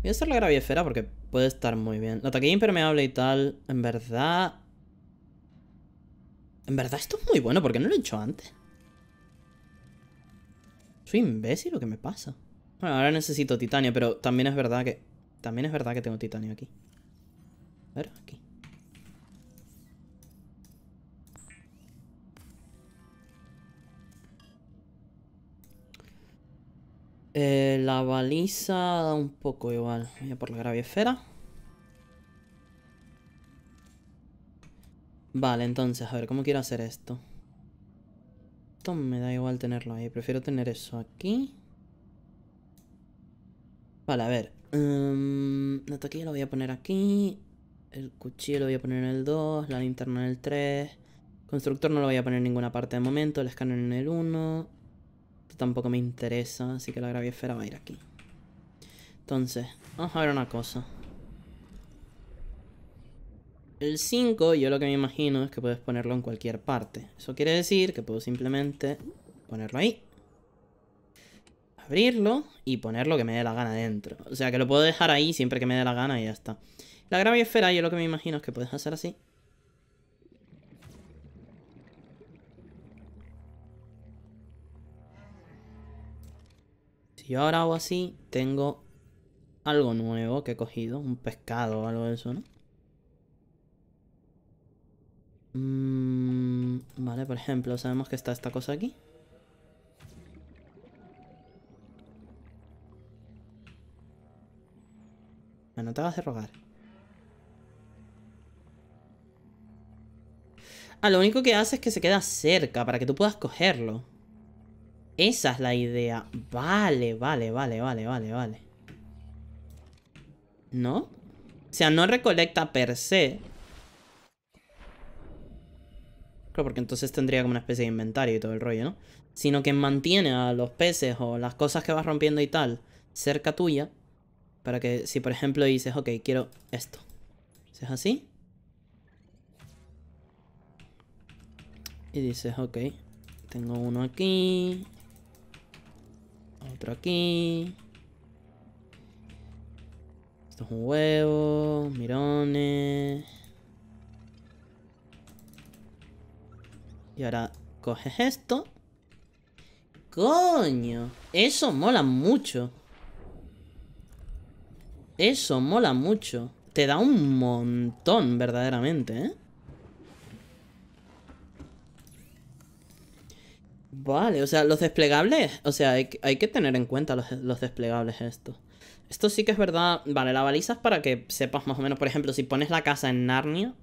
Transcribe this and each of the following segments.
Voy a hacer la graviesfera porque puede estar muy bien. La taquilla impermeable y tal, en verdad... En verdad esto es muy bueno, ¿por qué no lo he hecho antes? Soy imbécil, ¿lo que me pasa? Bueno, ahora necesito titanio, pero también es verdad que... También es verdad que tengo titanio aquí. A ver, aquí. Eh, la baliza da un poco igual. Voy a por la graviesfera Vale, entonces, a ver, ¿cómo quiero hacer esto? Esto me da igual tenerlo ahí. Prefiero tener eso aquí. Vale, a ver. Em, la taquilla lo voy a poner aquí. El cuchillo lo voy a poner en el 2. La linterna en el 3. Constructor no lo voy a poner en ninguna parte de momento. El escáner en el 1. Esto tampoco me interesa, así que la graviesfera va a ir aquí. Entonces, vamos a ver una cosa. El 5, yo lo que me imagino es que puedes ponerlo en cualquier parte. Eso quiere decir que puedo simplemente ponerlo ahí. Abrirlo y poner lo que me dé la gana dentro. O sea que lo puedo dejar ahí siempre que me dé la gana y ya está. La graviesfera yo lo que me imagino es que puedes hacer así. Y yo ahora hago así, tengo algo nuevo que he cogido, un pescado o algo de eso, ¿no? Mm, vale, por ejemplo, sabemos que está esta cosa aquí. no te vas a rogar. Ah, lo único que hace es que se queda cerca para que tú puedas cogerlo. Esa es la idea. Vale, vale, vale, vale, vale, vale. ¿No? O sea, no recolecta per se. Claro, porque entonces tendría como una especie de inventario y todo el rollo, ¿no? Sino que mantiene a los peces o las cosas que vas rompiendo y tal cerca tuya. Para que si por ejemplo dices, ok, quiero esto. es así. Y dices, ok, tengo uno aquí, otro aquí. Esto es un huevo. Mirones. Y ahora coges esto. ¡Coño! Eso mola mucho. Eso mola mucho. Te da un montón, verdaderamente, ¿eh? Vale, o sea, los desplegables, o sea, hay, que tener en cuenta los, desplegables esto Esto sí que es verdad. Vale, la baliza es para que sepas más o menos. Por ejemplo, si pones la casa en Narnia,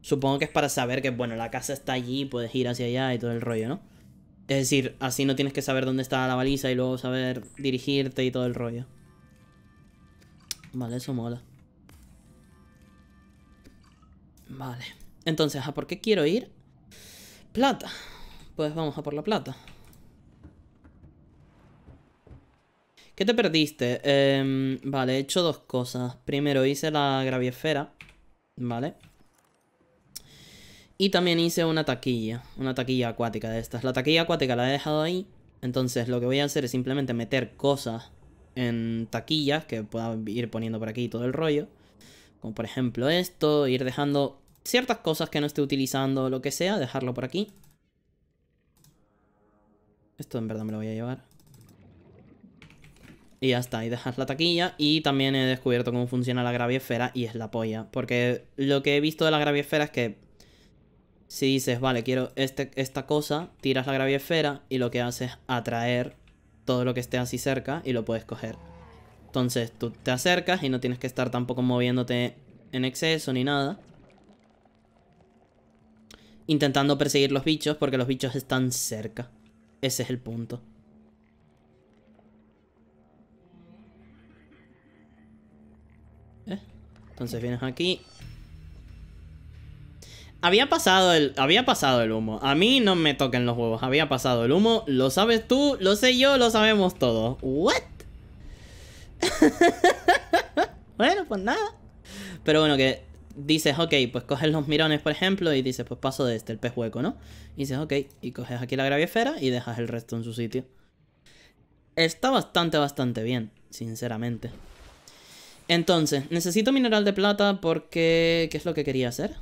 supongo que es para saber que, bueno, la casa está allí, puedes ir hacia allá y todo el rollo, ¿no? Es decir, así no tienes que saber dónde está la baliza y luego saber dirigirte y todo el rollo. Vale, eso mola. Vale. Entonces, ¿a por qué quiero ir? Plata. Pues vamos a por la plata. ¿Qué te perdiste? Em, vale, he hecho dos cosas. Primero hice la graviesfera. Vale. Y también hice una taquilla. Una taquilla acuática de estas. La taquilla acuática la he dejado ahí. Entonces lo que voy a hacer es simplemente meter cosas en taquillas que pueda ir poniendo por aquí todo el rollo. Como por ejemplo esto, ir dejando ciertas cosas que no esté utilizando, lo que sea, dejarlo por aquí. Esto en verdad me lo voy a llevar. Y ya está, y dejas la taquilla. Y también he descubierto cómo funciona la graviesfera y es la polla. Porque lo que he visto de la graviesfera es que si dices, vale, quiero este, esta cosa, tiras la graviesfera y lo que haces es atraer todo lo que esté así cerca y lo puedes coger. Entonces tú te acercas y no tienes que estar tampoco moviéndote en exceso ni nada. Intentando perseguir los bichos porque los bichos están cerca. Ese es el punto. Eh, entonces vienes aquí. Había pasado, el, había pasado el humo. A mí no me toquen los huevos. Había pasado el humo. Lo sabes tú, lo sé yo, lo sabemos todos. ¿What? bueno, pues nada. Pero bueno, que dices, ok, pues coges los mirones, por ejemplo, y dices, pues paso de este, el pez hueco, ¿no? Y dices, ok, y coges aquí la graviesfera y dejas el resto en su sitio. Está bastante, bastante bien, sinceramente. Entonces, necesito mineral de plata porque... ¿Qué es lo que quería hacer?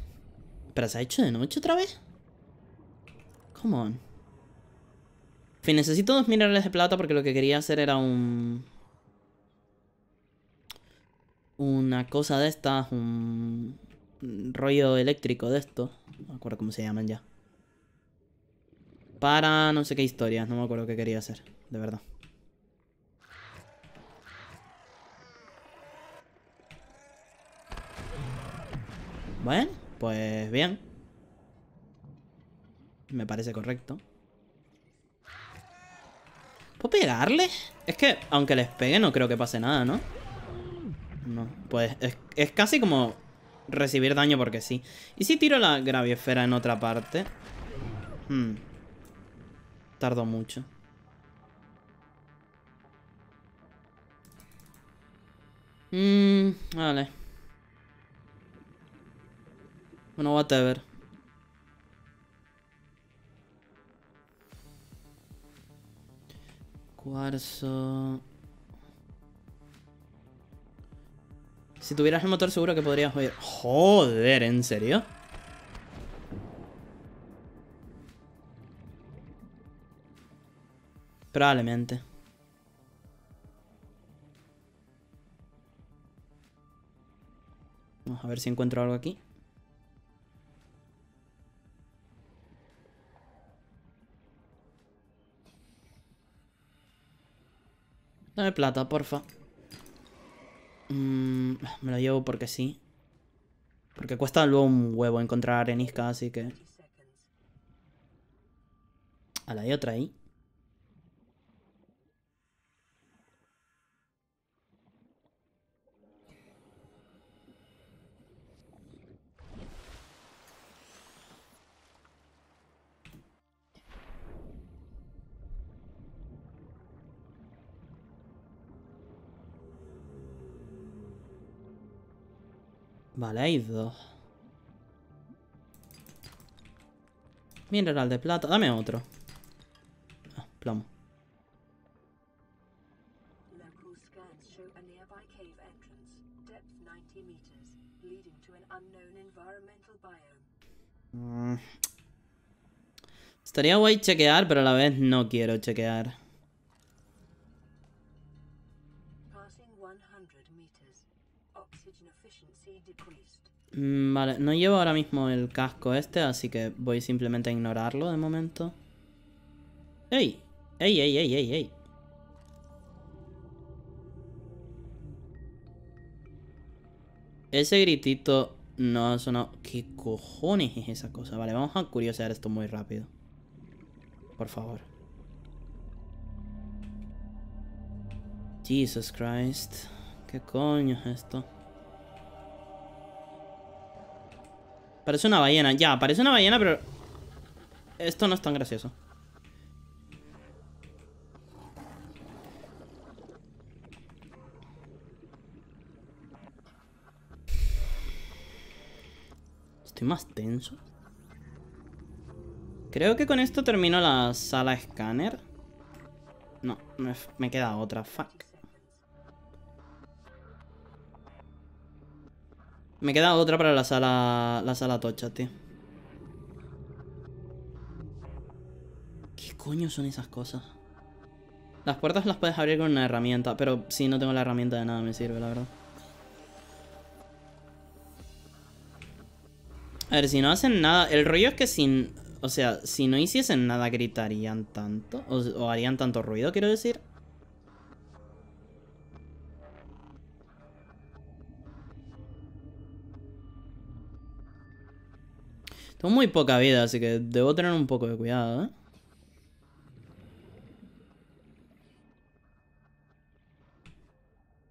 ¿Pero se ha hecho de noche otra vez? Come on. En fin, necesito dos minerales de plata porque lo que quería hacer era un una cosa de estas, un, rollo eléctrico de esto. No me acuerdo cómo se llaman ya. Para no sé qué historias, no me acuerdo qué quería hacer, de verdad. Bueno, pues bien. Me parece correcto. ¿Puedo pegarle? Es que, aunque les pegue, no creo que pase nada, ¿no? No, pues es, es casi como recibir daño porque sí. ¿Y si tiro la graviesfera en otra parte? Hmm. Tardo mucho. Mmm, vale. Bueno, whatever. Cuarzo... Si tuvieras el motor seguro que podrías oír. Joder, ¿en serio? Probablemente. Vamos a ver si encuentro algo aquí. Dame plata, porfa. Mm, me lo llevo porque sí. Porque cuesta luego un huevo encontrar arenisca, así que... A la hay otra ahí. Vale, hay dos. Mineral de plata. Dame otro. Ah, plomo. Mm. Estaría guay chequear, pero a la vez no quiero chequear. Mm, vale, no llevo ahora mismo el casco este, así que voy simplemente a ignorarlo de momento. ¡Ey! ¡Ey, ey, ey, ey, ey! Ese gritito no sonado... ¿Qué cojones es esa cosa? Vale, vamos a curiosear esto muy rápido. Por favor. Jesus Christ. ¿Qué coño es esto? Parece una ballena. Ya, parece una ballena, pero... Esto no es tan gracioso. Estoy más tenso. Creo que con esto termino la sala escáner. No, me, queda otra. Fuck. Me queda otra para la sala. La sala tocha, tío. ¿Qué coño son esas cosas? Las puertas las puedes abrir con una herramienta, pero si no tengo la herramienta de nada me sirve, la verdad. A ver, si no hacen nada... El rollo es que sin... O sea, si no hiciesen nada gritarían tanto. o harían tanto ruido, quiero decir. Tengo muy poca vida, así que debo tener un poco de cuidado, ¿eh?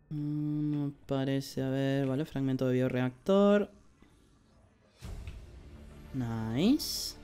Mm, no parece haber, vale, fragmento de bioreactor. Nice.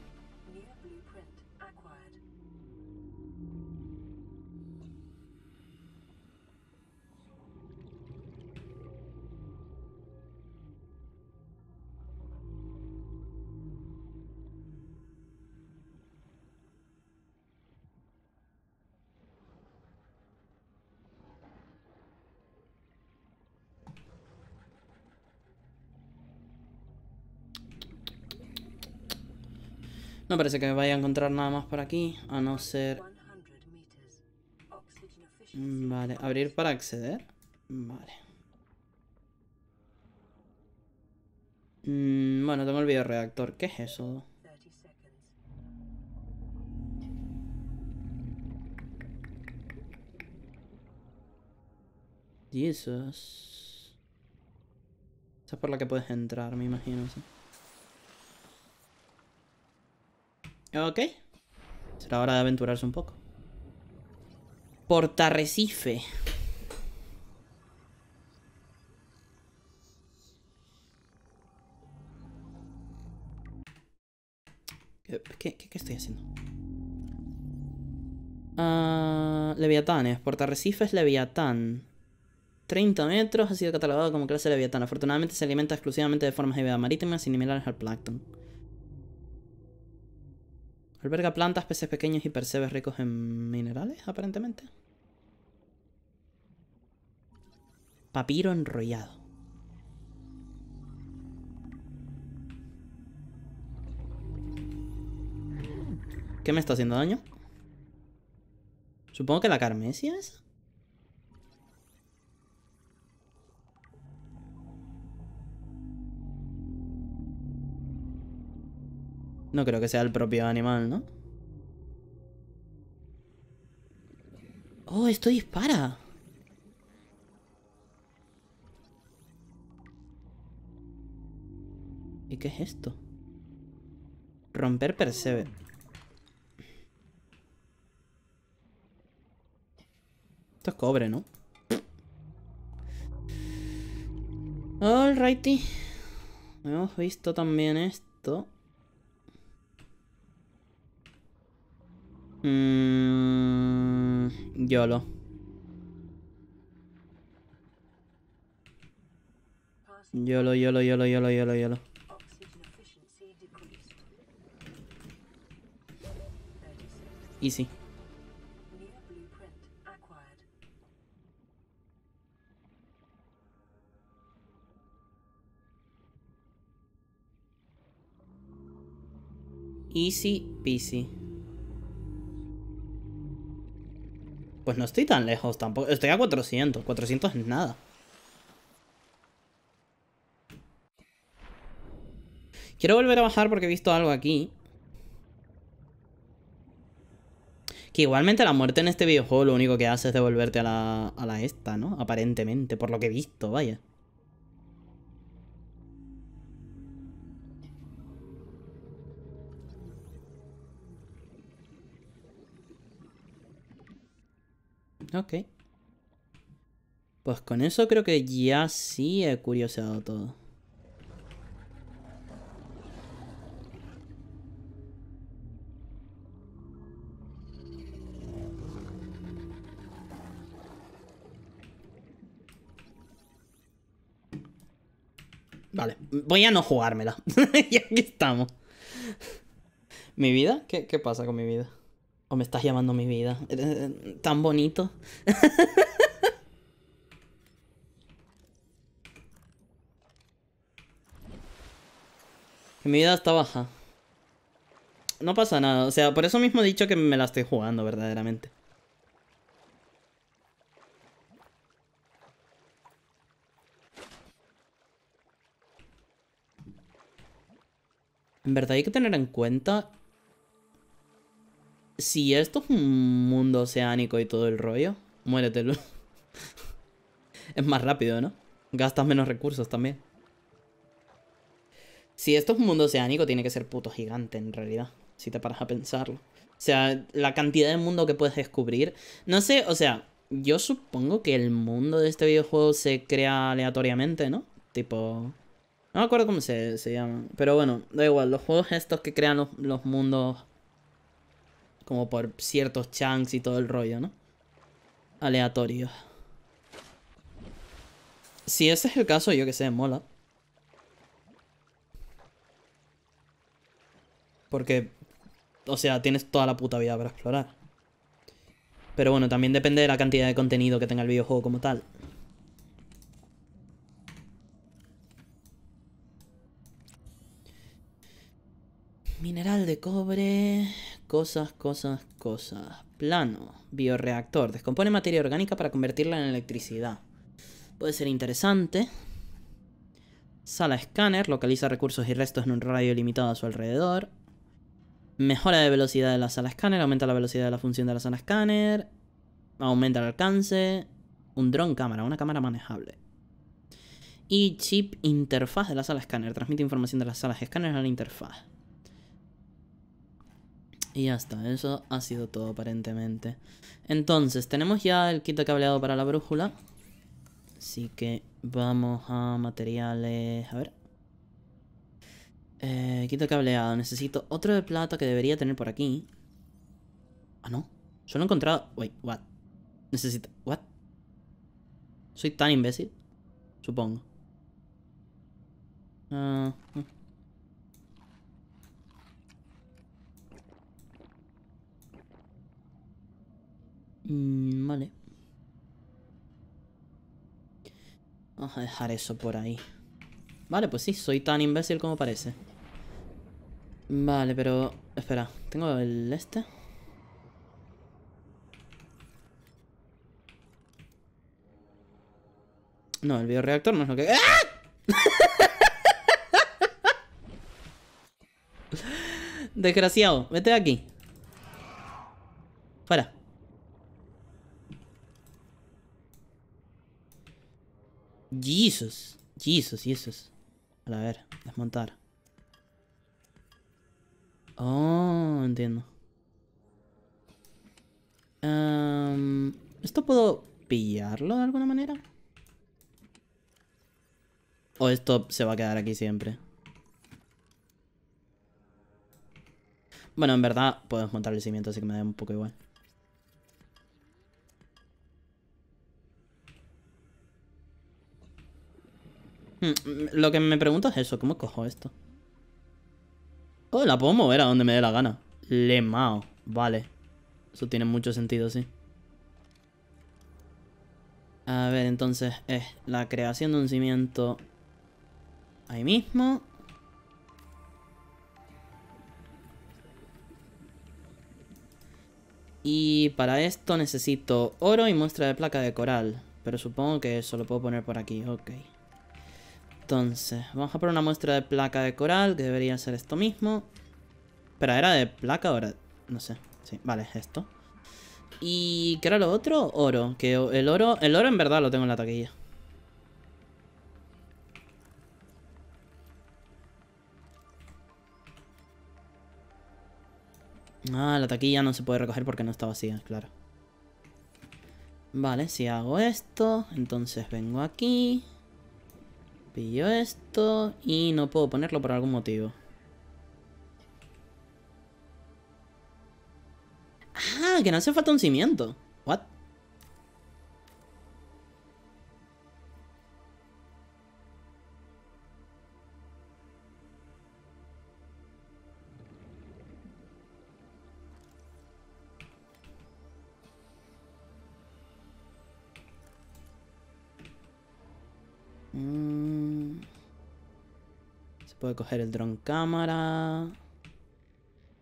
No parece que me vaya a encontrar nada más por aquí, a no ser... Mm, vale, abrir para acceder. Vale. Mm, bueno, tengo el reactor. ¿Qué es eso? Jesus. Esa es por la que puedes entrar, me imagino, sí. Ok. Será hora de aventurarse un poco. Portarrecife. ¿Qué, qué, estoy haciendo? Ah, Leviatanes. portarrecife, es Leviatán. 30 metros. Ha sido catalogado como clase de Leviatán. Afortunadamente se alimenta exclusivamente de formas de vida marítimas similares al plancton. Alberga plantas, peces pequeños y percebes ricos en minerales, aparentemente. Papiro enrollado. ¿Qué me está haciendo daño? Supongo que la carmesia esa. No creo que sea el propio animal, ¿no? Oh, esto dispara. ¿Y qué es esto? Romper Percebe. Esto es cobre, ¿no? Alrighty. Hemos visto también esto. Mmm. YOLO. YOLO, YOLO, YOLO, YOLO, YOLO, YOLO. Easy. Easy peasy. Pues no estoy tan lejos tampoco. Estoy a 400. 400 es nada. Quiero volver a bajar porque he visto algo aquí. Que igualmente la muerte en este videojuego lo único que hace es devolverte a la, a la esta, ¿no? Aparentemente, por lo que he visto, vaya. Ok. Pues con eso creo que ya sí he curioseado todo. Vale, voy a no jugármela. y aquí estamos. ¿Mi vida? ¿Qué, ¿Qué pasa con mi vida? me estás llamando mi vida. Eh, tan bonito. mi vida está baja. No pasa nada. O sea, por eso mismo he dicho que me la estoy jugando verdaderamente. En verdad hay que tener en cuenta si esto es un mundo oceánico y todo el rollo, muéretelo. es más rápido, ¿no? Gastas menos recursos también. Si esto es un mundo oceánico, tiene que ser puto gigante en realidad. Si te paras a pensarlo. O sea, la cantidad de mundo que puedes descubrir. No sé, o sea, yo supongo que el mundo de este videojuego se crea aleatoriamente, ¿no? Tipo... No me acuerdo cómo se, llama. Pero bueno, da igual. Los juegos estos que crean los mundos como por ciertos chunks y todo el rollo, ¿no? Aleatorio. Si ese es el caso, yo que sé, mola. Porque, o sea, tienes toda la puta vida para explorar. Pero bueno, también depende de la cantidad de contenido que tenga el videojuego como tal. Mineral de cobre cosas, cosas, cosas. Plano, bioreactor. Descompone materia orgánica para convertirla en electricidad. Puede ser interesante. Sala escáner, localiza recursos y restos en un radio limitado a su alrededor. Mejora de velocidad de la sala escáner, aumenta la velocidad de la función de la sala escáner. Aumenta el alcance. Un dron cámara, una cámara manejable. Y chip interfaz de la sala escáner, transmite información de las salas escáner a la interfaz. Y ya está, eso ha sido todo aparentemente. Entonces, tenemos ya el kit de cableado para la brújula. Así que vamos a materiales... A ver. Eh, kit de cableado. Necesito otro de plata que debería tener por aquí. Ah, no. Solo he encontrado... Wait, what? Necesito... What? ¿Soy tan imbécil? Supongo. Ah... Mm. Mm, vale. Vamos a dejar eso por ahí. Vale, pues sí, soy tan imbécil como parece. Vale, pero... Espera, ¿tengo el este? No, el bioreactor no es lo que... ¡Ah! Desgraciado, vete aquí. Fuera. Jesus. Jesus, Jesus. A ver, desmontar. Oh, entiendo. Em, ¿Esto puedo pillarlo de alguna manera? ¿O esto se va a quedar aquí siempre? Bueno, en verdad puedo desmontar el cimiento, así que me da un poco igual. Mm, lo que me pregunto es eso, ¿cómo cojo esto? Oh, la puedo mover a donde me dé la gana. Le mao vale. Eso tiene mucho sentido, sí. A ver, entonces es la creación de un cimiento ahí mismo. Y para esto necesito oro y muestra de placa de coral. Pero supongo que eso lo puedo poner por aquí, ok. Entonces, vamos a poner una muestra de placa de coral, que debería ser esto mismo. Pero era de placa, ahora no sé. Sí, vale, esto. ¿Y qué era lo otro? Oro. Que el oro, el oro en verdad lo tengo en la taquilla. Ah, la taquilla no se puede recoger porque no está vacía, claro. Vale, si hago esto, entonces vengo aquí. Pillo esto y no puedo ponerlo por algún motivo. Ah, que no hace falta un cimiento. What? coger el dron cámara.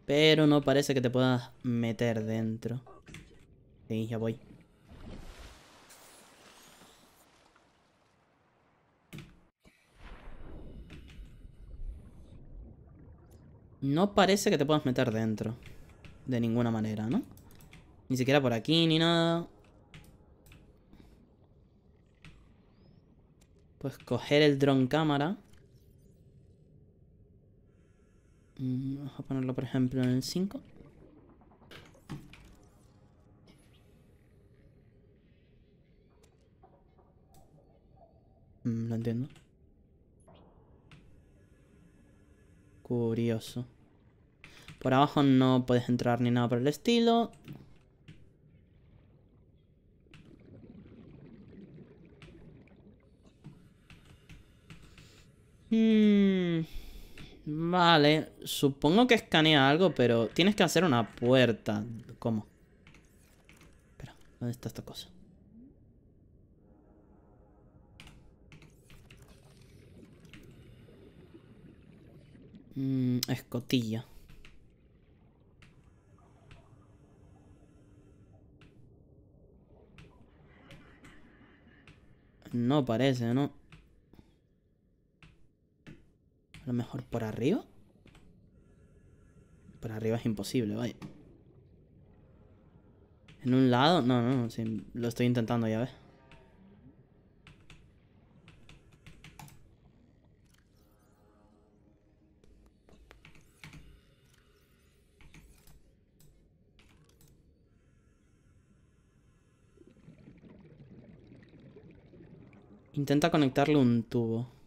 Pero no parece que te puedas meter dentro. Sí, ya voy. No parece que te puedas meter dentro. De ninguna manera, ¿no? Ni siquiera por aquí, ni nada. Pues coger el dron cámara. Mm, vamos a ponerlo, por ejemplo, en el 5. Mm, lo entiendo. Curioso. Por abajo no puedes entrar ni nada por el estilo. mm, Vale. Supongo que escanea algo, pero tienes que hacer una puerta. ¿Cómo? Espera, ¿dónde está esta cosa? Mm, escotilla. No parece, ¿no? A lo mejor por arriba para arriba es imposible, vaya. ¿En un lado? No, no, sí, lo estoy intentando, ya ves. Intenta conectarle un tubo.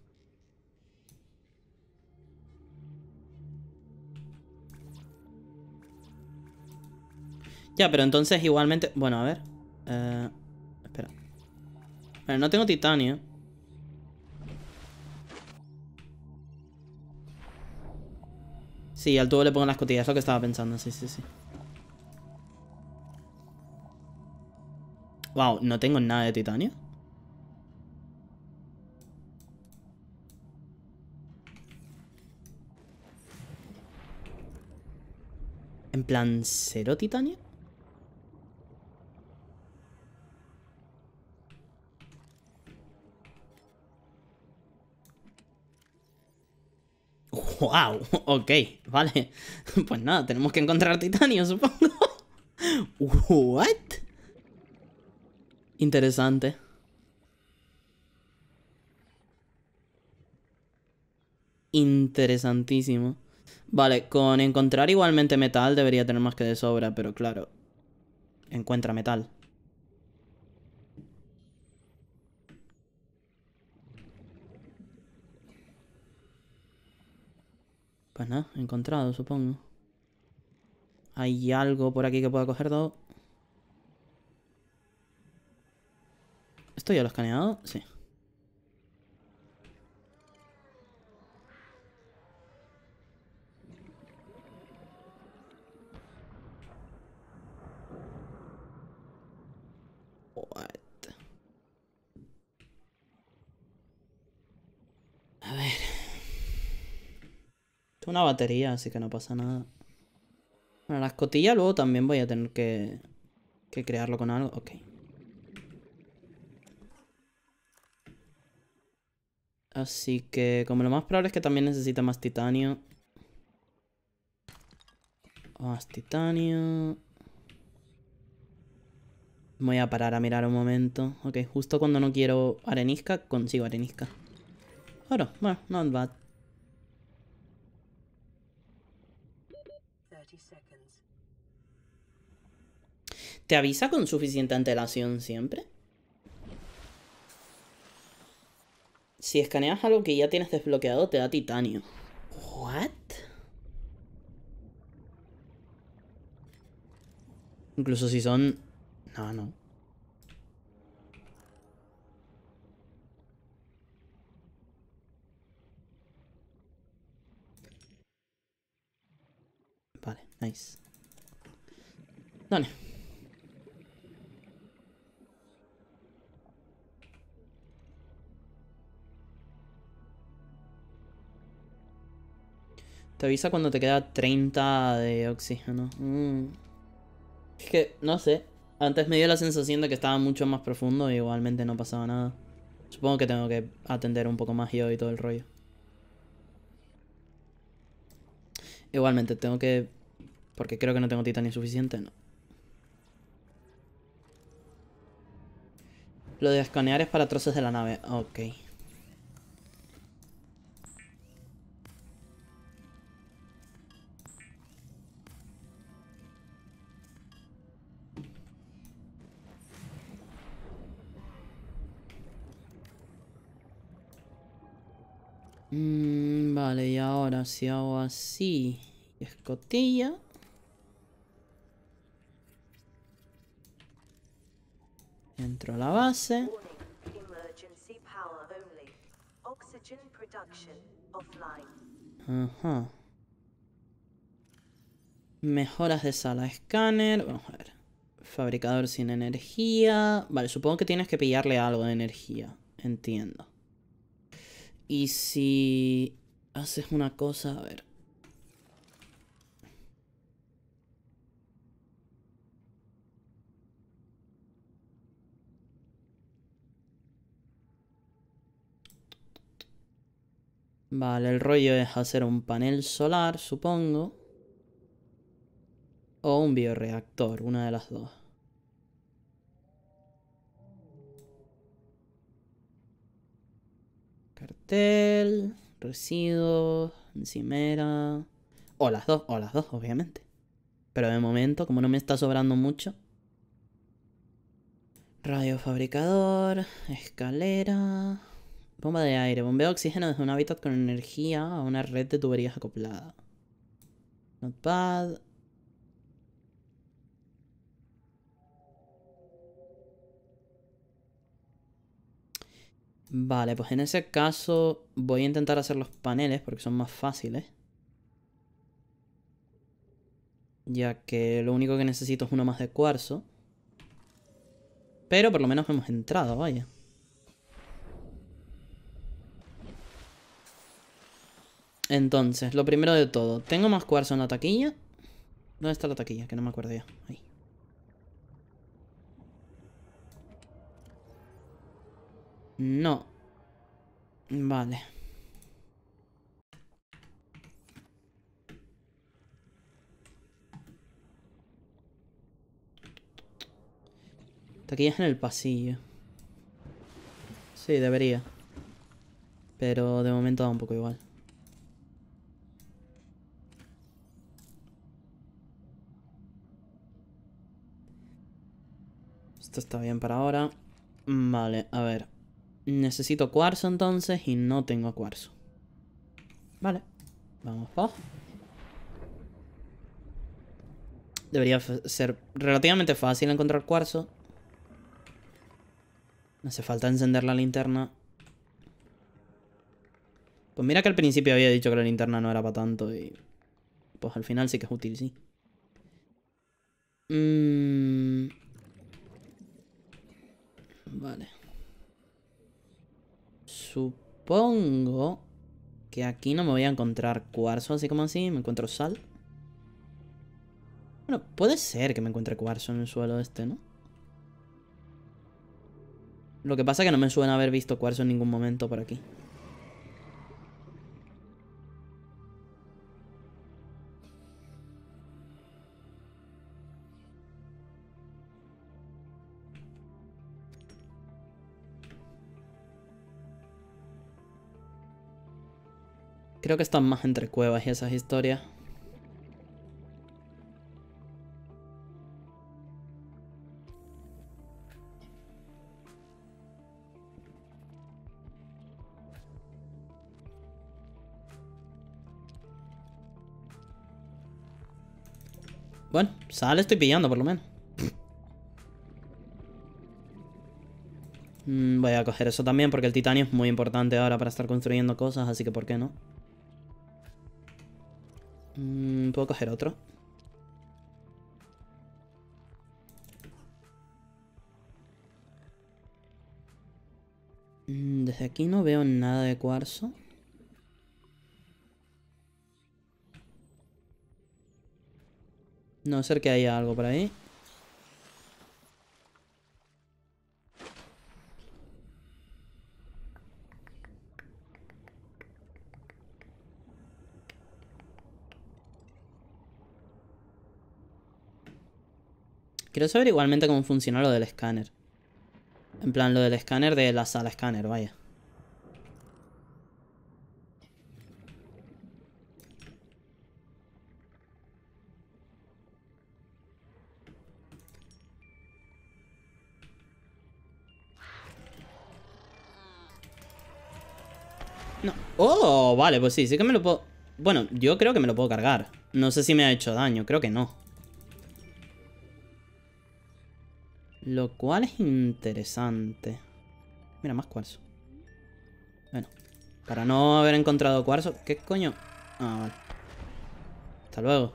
Ya, pero entonces igualmente... Bueno, a ver. Eh, espera. Bueno, no tengo titanio. Sí, al tubo le pongo las cotillas, es lo que estaba pensando, sí, sí, sí. Wow, no tengo nada de titanio. En plan, ¿cero titanio? ¡Wow! Ok, vale. Pues nada, tenemos que encontrar titanio, supongo. ¿What? Interesante. Interesantísimo. Vale, con encontrar igualmente metal debería tener más que de sobra, pero claro. Encuentra metal. Pues nada, encontrado, supongo. Hay algo por aquí que pueda coger todo. ¿Esto ya lo he escaneado? Sí. Una batería, así que no pasa nada. Bueno, la escotilla luego también voy a tener que, que crearlo con algo. Ok. Así que como lo más probable es que también necesite más titanio. Más titanio. Voy a parar a mirar un momento. Ok, justo cuando no quiero arenisca, consigo arenisca. Bueno, bueno, not bad. ¿Te avisa con suficiente antelación siempre? Si escaneas algo que ya tienes desbloqueado, te da titanio. ¿What? Incluso si son... No, no. Vale, nice. Dale. Te avisa cuando te queda 30 de oxígeno. Mm. Es que, no sé. Antes me dio la sensación de que estaba mucho más profundo y igualmente no pasaba nada. Supongo que tengo que atender un poco más yo y todo el rollo. Igualmente, tengo que... Porque creo que no tengo titanio suficiente, no. Lo de escanear es para troces de la nave. Ok. Mm, vale, y ahora si hago así escotilla. Entro a la base. Ajá. Mejoras de sala escáner. Vamos a ver. Fabricador sin energía. Vale, supongo que tienes que pillarle algo de energía. Entiendo. Y si haces una cosa, a ver. Vale, el rollo es hacer un panel solar, supongo. O un bioreactor, una de las dos. Cartel, residuos, encimera. O las dos, o las dos, obviamente. Pero de momento, como no me está sobrando mucho. Radiofabricador, escalera. Bomba de aire. Bombeo oxígeno desde un hábitat con energía a una red de tuberías acoplada. Notepad. Vale, pues en ese caso voy a intentar hacer los paneles porque son más fáciles. Ya que lo único que necesito es uno más de cuarzo. Pero por lo menos hemos entrado, vaya. Entonces, lo primero de todo. Tengo más cuarzo en la taquilla. ¿Dónde está la taquilla? Que no me acuerdo ya. Ahí. No. Vale. Taquillas en el pasillo. Sí, debería. Pero de momento da un poco igual. Esto está bien para ahora. Vale, a ver. Necesito cuarzo entonces y no tengo cuarzo. Vale. Vamos Debería ser relativamente fácil encontrar cuarzo. No Hace falta encender la linterna. Pues mira que al principio había dicho que la linterna no era para tanto y... Pues al final sí que es útil, sí. Mm. Vale. Supongo que aquí no me voy a encontrar cuarzo, así como así. Me encuentro sal. Bueno, puede ser que me encuentre cuarzo en el suelo este, ¿no? Lo que pasa es que no me suena haber visto cuarzo en ningún momento por aquí. Creo que están más entre cuevas y esas historias. Bueno, sale estoy pillando por lo menos. Mm, voy a coger eso también porque el titanio es muy importante ahora para estar construyendo cosas, así que ¿por qué no? Mm, Puedo coger otro. Mm, desde aquí no veo nada de cuarzo. No ser que haya algo por ahí. Quiero saber igualmente cómo funciona lo del escáner. En plan, lo del escáner de la sala escáner, vaya. No. Oh, vale, pues sí, sí que me lo puedo... Bueno, yo creo que me lo puedo cargar. No sé si me ha hecho daño, creo que no. Lo cual es interesante. Mira, más cuarzo. Bueno, para no haber encontrado cuarzo... ¿Qué coño? Ah, vale. Hasta luego.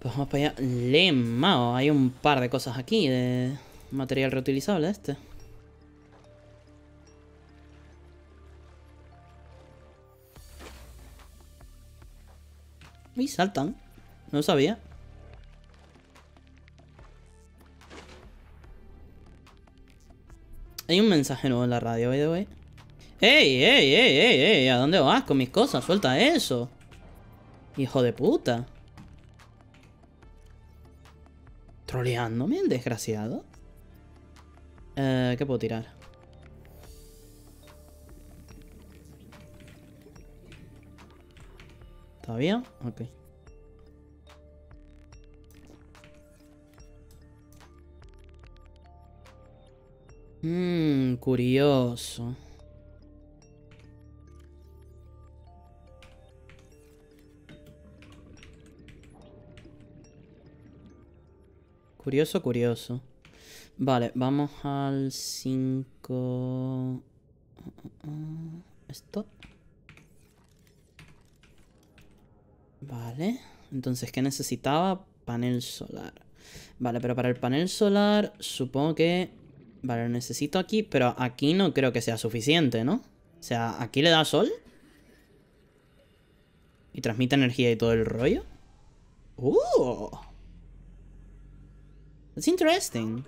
Pues vamos para allá. Lemao, hay un par de cosas aquí de material reutilizable este. Y saltan. No sabía. Hay un mensaje nuevo en la radio, by the way. ¡Ey, ey, ey, ey, ey! a dónde vas con mis cosas? ¡Suelta eso! ¡Hijo de puta! ¿Troleándome, el desgraciado? Eh, ¿Qué puedo tirar? ¿Todavía? Ok. Mmm, curioso. Curioso, curioso. Vale, vamos al 5... Esto. Vale. Entonces, ¿qué necesitaba? Panel solar. Vale, pero para el panel solar supongo que Vale, lo necesito aquí, pero aquí no creo que sea suficiente, ¿no? O sea, ¿aquí le da sol? ¿Y transmite energía y todo el rollo? ¡Uh! That's interesting.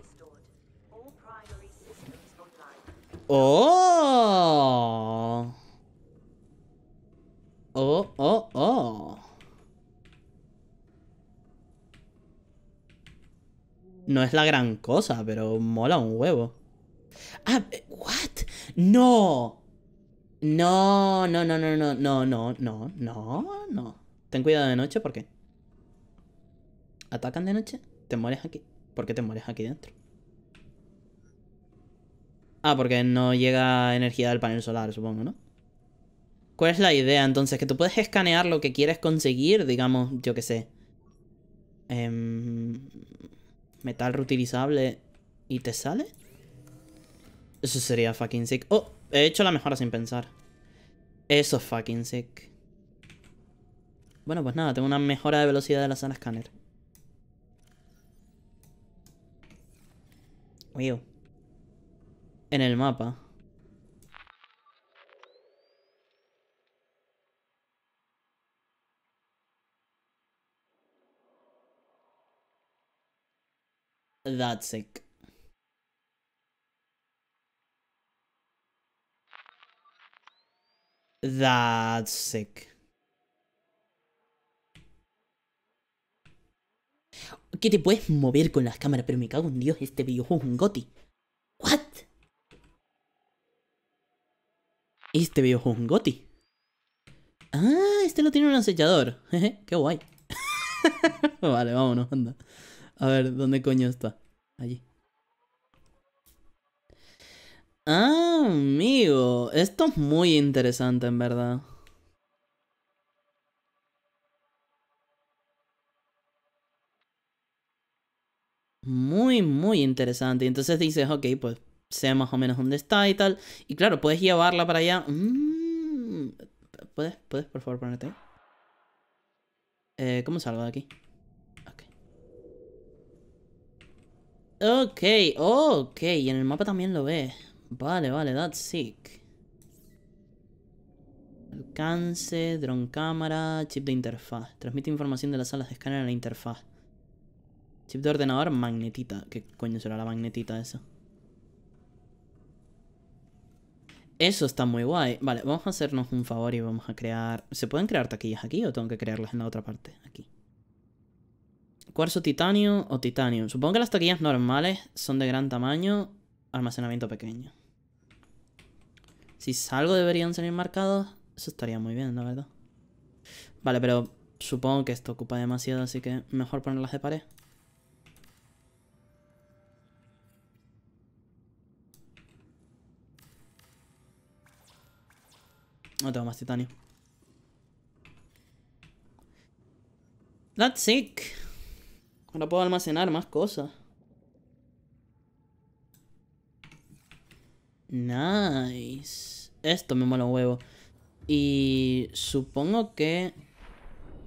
¡Oh! ¡Oh, oh, oh! no es la gran cosa, pero mola un huevo. Ah, eh, what? No. No, no, no, no, no, no, no, no, no, Ten cuidado de noche, ¿por qué? ¿Atacan de noche? ¿Te mueres aquí? ¿Por qué te mueres aquí dentro? Ah, porque no llega energía del panel solar, supongo, ¿no? ¿Cuál es la idea entonces? Que tú puedes escanear lo que quieres conseguir, digamos, yo qué sé. Eh metal reutilizable y te sale. Eso sería fucking sick. Oh, he hecho la mejora sin pensar. Eso es fucking sick. Bueno, pues nada, tengo una mejora de velocidad de la sala escáner. En el mapa. That's sick That's sick ¿Qué te puedes mover con las cámaras? Pero me cago en Dios, este videojuego es un goti. ¿What? Este videojuego es un goti. Ah, este no tiene un acechador. Qué guay. vale, vámonos, anda. A ver, ¿dónde coño está? Allí. Ah, amigo. Esto es muy interesante, en verdad. Muy, muy interesante. Y entonces dices, ok, pues sé más o menos dónde está y tal. Y claro, puedes llevarla para allá. Mm, ¿Puedes, puedes, por favor, ponerte? Eh, ¿Cómo salgo de aquí? Ok, ok, y en el mapa también lo ve. Vale, vale, that's sick. Alcance, drone cámara, chip de interfaz. Transmite información de las salas de escáner a la interfaz. Chip de ordenador, magnetita. ¿Qué coño será la magnetita esa? Eso está muy guay. Vale, vamos a hacernos un favor y vamos a crear... ¿Se pueden crear taquillas aquí o tengo que crearlas en la otra parte? Aquí. Cuarzo titanio o titanio. Supongo que las taquillas normales son de gran tamaño, almacenamiento pequeño. Si salgo deberían salir marcados. Eso estaría muy bien, la verdad. Vale, pero supongo que esto ocupa demasiado, así que mejor ponerlas de pared. No tengo más titanio. That's sick. Ahora puedo almacenar más cosas. Nice. Esto me mola huevo. Y supongo que...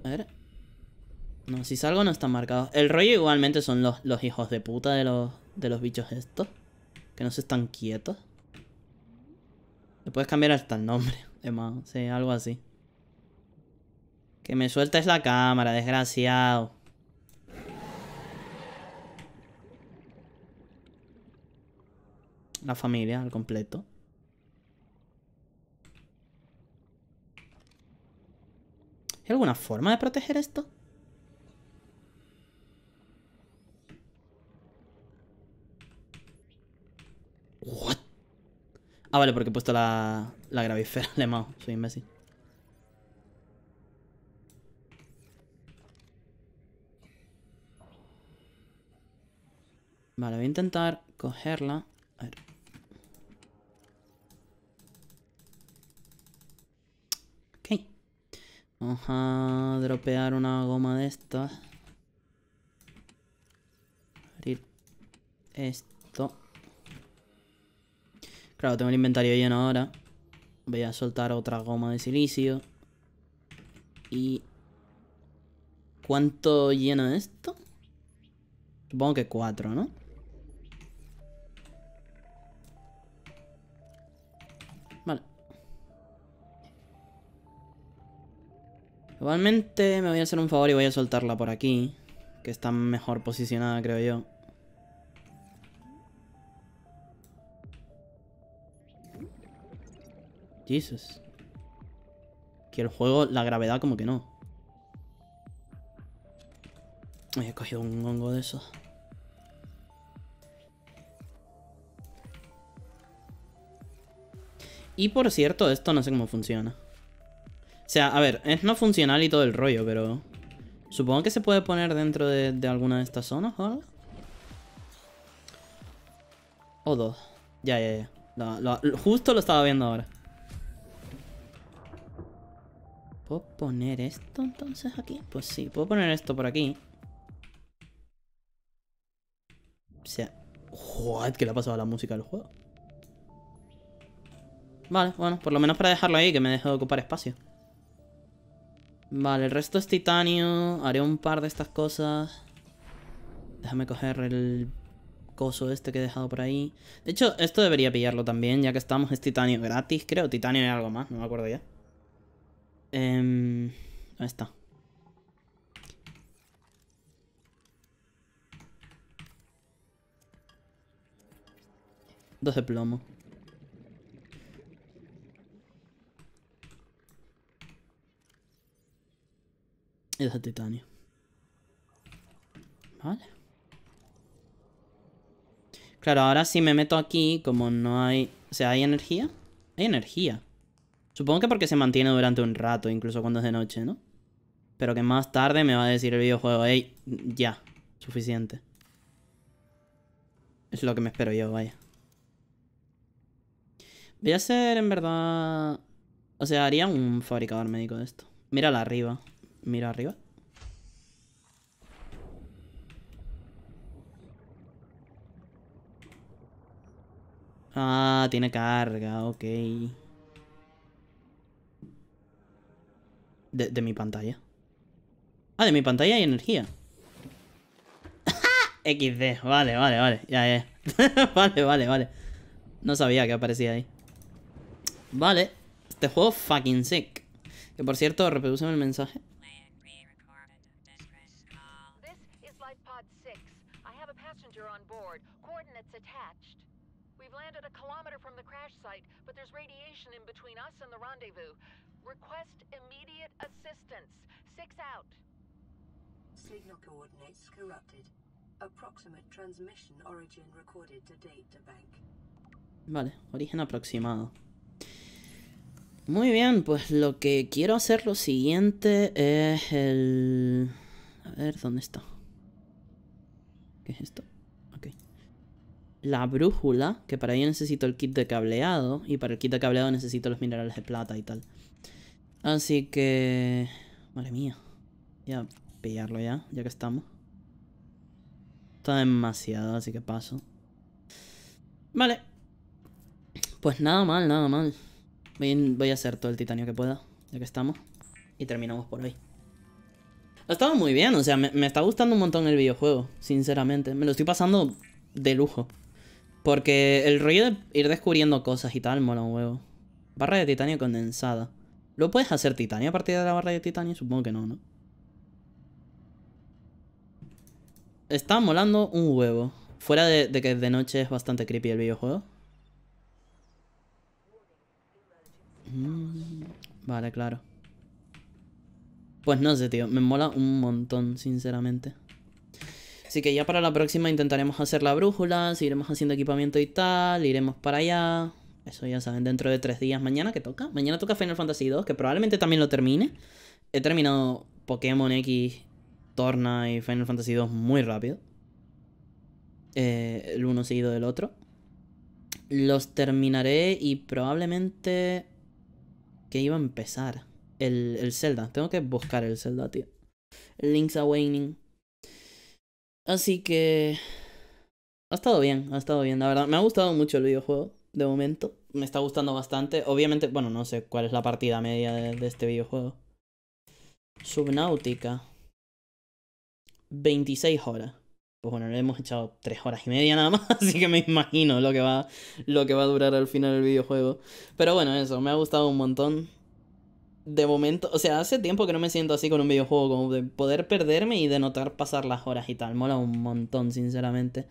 A ver. No, si salgo no está marcado. El rollo igualmente son los, hijos de puta de los, de los bichos estos. Que no se están quietos. Le puedes cambiar hasta el nombre. Además, sí, algo así. Que me sueltes la cámara, desgraciado. la familia al completo. ¿Hay alguna forma de proteger esto? What? Ah, vale, porque he puesto la, la gravifera. Le mao, soy imbécil. Vale, voy a intentar cogerla. A ver. Vamos a dropear una goma de estas. Abrir esto. Claro, tengo el inventario lleno ahora. Voy a soltar otra goma de silicio. Y... ¿Cuánto lleno esto? Supongo que cuatro, ¿no? Igualmente me voy a hacer un favor y voy a soltarla por aquí. Que está mejor posicionada, creo yo. Jesus. Que el juego, la gravedad como que no. Me he cogido un hongo de eso Y por cierto, esto no sé cómo funciona. O sea, a ver, es no funcional y todo el rollo, pero... Supongo que se puede poner dentro de, alguna de estas zonas o algo. O dos. Ya, ya, ya. justo lo estaba viendo ahora. ¿Puedo poner esto entonces aquí? Pues sí, puedo poner esto por aquí. O sea... What, ¿qué le ha pasado a la música del juego? Vale, bueno, por lo menos para dejarlo ahí, que me deje de ocupar espacio. Vale, el resto es titanio. Haré un par de estas cosas. Déjame coger el coso este que he dejado por ahí. De hecho, esto debería pillarlo también, ya que estamos. Es titanio gratis, creo. Titanio y algo más, no me acuerdo ya. Em, ahí está. Dos de plomo. es de titanio. Vale. Claro, ahora si me meto aquí, como no hay... O sea, ¿hay energía? Hay energía. Supongo que porque se mantiene durante un rato, incluso cuando es de noche, ¿no? Pero que más tarde me va a decir el videojuego, hey, ya, suficiente. Es lo que me espero yo, vaya. Voy a hacer, en verdad... O sea, haría un fabricador médico de esto. Mira la arriba. Mira arriba. Ah, tiene carga, ok. De, mi pantalla. Ah, de mi pantalla hay energía. XD, vale, vale, vale. Ya, ya. vale, vale, vale. No sabía que aparecía ahí. Vale. Este juego fucking sick. Que por cierto, reproducen el mensaje. Pod 6. I have a passenger on board, coordinates attached. We've landed a kilometer from the crash site, but there's radiation in between us and the rendezvous. Request immediate assistance. Six out. Signal coordinates corrupted. Approximate transmission origin recorded to data bank. Vale, origen aproximado. Muy bien, pues lo que quiero hacer lo siguiente es el... A ver, ¿dónde está? ¿Qué es esto? Ok. La brújula, que para ello necesito el kit de cableado. Y para el kit de cableado necesito los minerales de plata y tal. Así que... Madre mía. Voy a pillarlo ya, ya que estamos. Está demasiado, así que paso. Vale. Pues nada mal, nada mal. Voy, voy a hacer todo el titanio que pueda, ya que estamos. Y terminamos por hoy. Ha muy bien, o sea, me, está gustando un montón el videojuego, sinceramente. Me lo estoy pasando de lujo. Porque el rollo de ir descubriendo cosas y tal mola un huevo. Barra de titanio condensada. ¿Lo puedes hacer titanio a partir de la barra de titanio? Supongo que no, ¿no? Está molando un huevo. Fuera de, que de noche es bastante creepy el videojuego. Mm, vale, claro. Pues no sé, tío, me mola un montón, sinceramente. Así que ya para la próxima intentaremos hacer la brújula, seguiremos haciendo equipamiento y tal, iremos para allá. Eso ya saben, dentro de tres días. ¿Mañana que toca? Mañana toca Final Fantasy 2, que probablemente también lo termine. He terminado Pokémon X, Torna y Final Fantasy 2 muy rápido. Eh, el uno seguido del otro. Los terminaré y probablemente... que iba a empezar? el, Zelda. Tengo que buscar el Zelda, tío. El Link's Awakening. Así que... Ha estado bien, ha estado bien, la verdad. Me ha gustado mucho el videojuego, de momento. Me está gustando bastante. Obviamente, bueno, no sé cuál es la partida media de, este videojuego. Subnautica. 26 horas. Pues bueno, le hemos echado 3 horas y media nada más, así que me imagino lo que va, lo que va a durar al final el videojuego. Pero bueno, eso, me ha gustado un montón de momento, o sea, hace tiempo que no me siento así con un videojuego, como de poder perderme y de notar pasar las horas y tal. Mola un montón, sinceramente.